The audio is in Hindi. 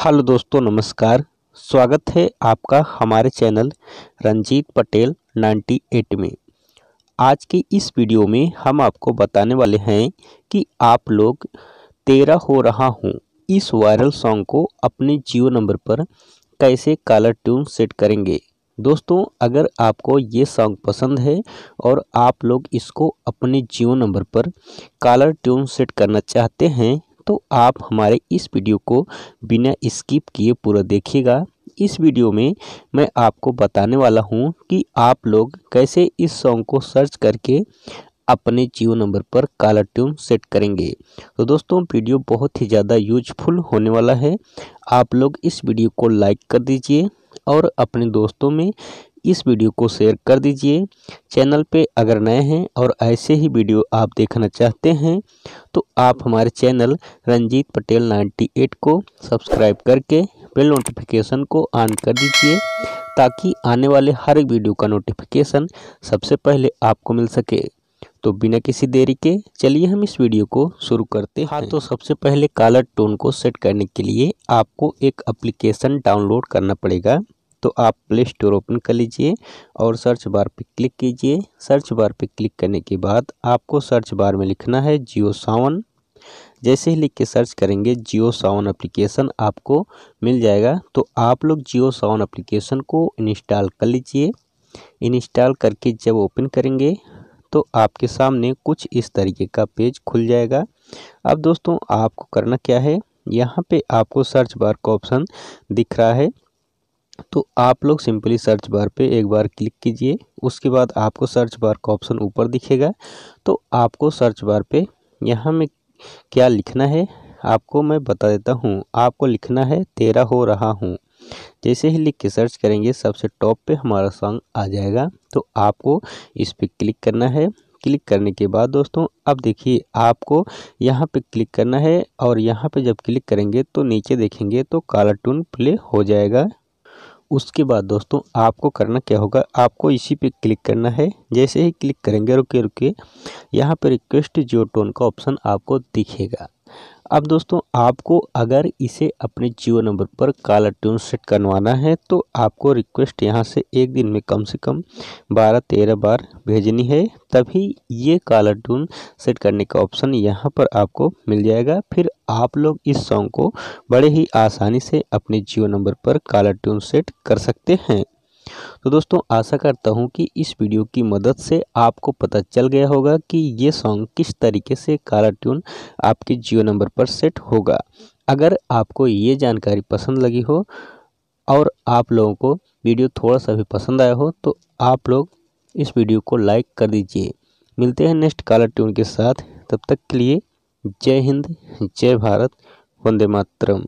हेलो दोस्तों नमस्कार स्वागत है आपका हमारे चैनल रंजीत पटेल 98 में आज की इस वीडियो में हम आपको बताने वाले हैं कि आप लोग तेरा हो रहा हूँ इस वायरल सॉन्ग को अपने जियो नंबर पर कैसे कलर ट्यून सेट करेंगे दोस्तों अगर आपको ये सॉन्ग पसंद है और आप लोग इसको अपने जियो नंबर पर कलर ट्यून सेट करना चाहते हैं तो आप हमारे इस वीडियो को बिना स्किप किए पूरा देखिएगा इस वीडियो में मैं आपको बताने वाला हूं कि आप लोग कैसे इस सॉन्ग को सर्च करके अपने जियो नंबर पर काला ट्यून सेट करेंगे तो दोस्तों वीडियो बहुत ही ज़्यादा यूजफुल होने वाला है आप लोग इस वीडियो को लाइक कर दीजिए और अपने दोस्तों में इस वीडियो को शेयर कर दीजिए चैनल पे अगर नए हैं और ऐसे ही वीडियो आप देखना चाहते हैं तो आप हमारे चैनल रंजीत पटेल 98 को सब्सक्राइब करके बेल नोटिफिकेशन को ऑन कर दीजिए ताकि आने वाले हर एक वीडियो का नोटिफिकेशन सबसे पहले आपको मिल सके तो बिना किसी देरी के चलिए हम इस वीडियो को शुरू करते हैं हाँ तो सबसे पहले कालर टोन को सेट करने के लिए आपको एक एप्लीकेशन डाउनलोड करना पड़ेगा तो आप प्ले स्टोर ओपन कर लीजिए और सर्च बार पर क्लिक कीजिए सर्च बार पर क्लिक करने के बाद आपको सर्च बार में लिखना है जियो सावन जैसे ही लिख के सर्च करेंगे जियो सावन अप्लीकेशन आपको मिल जाएगा तो आप लोग जियो सावन एप्लीकेशन को इंस्टॉल कर लीजिए इंस्टॉल करके जब ओपन करेंगे तो आपके सामने कुछ इस तरीके का पेज खुल जाएगा अब दोस्तों आपको करना क्या है यहाँ पे आपको सर्च बार का ऑप्शन दिख रहा है तो आप लोग सिंपली सर्च बार पे एक बार क्लिक कीजिए उसके बाद आपको सर्च बार का ऑप्शन ऊपर दिखेगा तो आपको सर्च बार पे यहाँ में क्या लिखना है आपको मैं बता देता हूँ आपको लिखना है तेरा हो रहा हूँ जैसे ही लिख के सर्च करेंगे सबसे टॉप पे हमारा सॉन्ग आ जाएगा तो आपको इस पर क्लिक करना है क्लिक करने के बाद दोस्तों अब देखिए आपको यहाँ पे क्लिक करना है और यहाँ पे जब क्लिक करेंगे तो नीचे देखेंगे तो काला प्ले हो जाएगा उसके बाद दोस्तों आपको करना क्या होगा आपको इसी पे क्लिक करना है जैसे ही क्लिक करेंगे रुके रुके यहाँ पर रिक्वेस्ट जियो टोन का ऑप्शन आपको दिखेगा अब दोस्तों आपको अगर इसे अपने जियो नंबर पर काला ट्यून सेट करवाना है तो आपको रिक्वेस्ट यहाँ से एक दिन में कम से कम बारह तेरह बार भेजनी है तभी ये काला ट्यून सेट करने का ऑप्शन यहाँ पर आपको मिल जाएगा फिर आप लोग इस सॉन्ग को बड़े ही आसानी से अपने जियो नंबर पर काला ट्यून सेट कर सकते हैं तो दोस्तों आशा करता हूँ कि इस वीडियो की मदद से आपको पता चल गया होगा कि ये सॉन्ग किस तरीके से काला ट्यून आपके जियो नंबर पर सेट होगा अगर आपको ये जानकारी पसंद लगी हो और आप लोगों को वीडियो थोड़ा सा भी पसंद आया हो तो आप लोग इस वीडियो को लाइक कर दीजिए मिलते हैं नेक्स्ट काला ट्यून के साथ तब तक के लिए जय हिंद जय भारत वंदे मातरम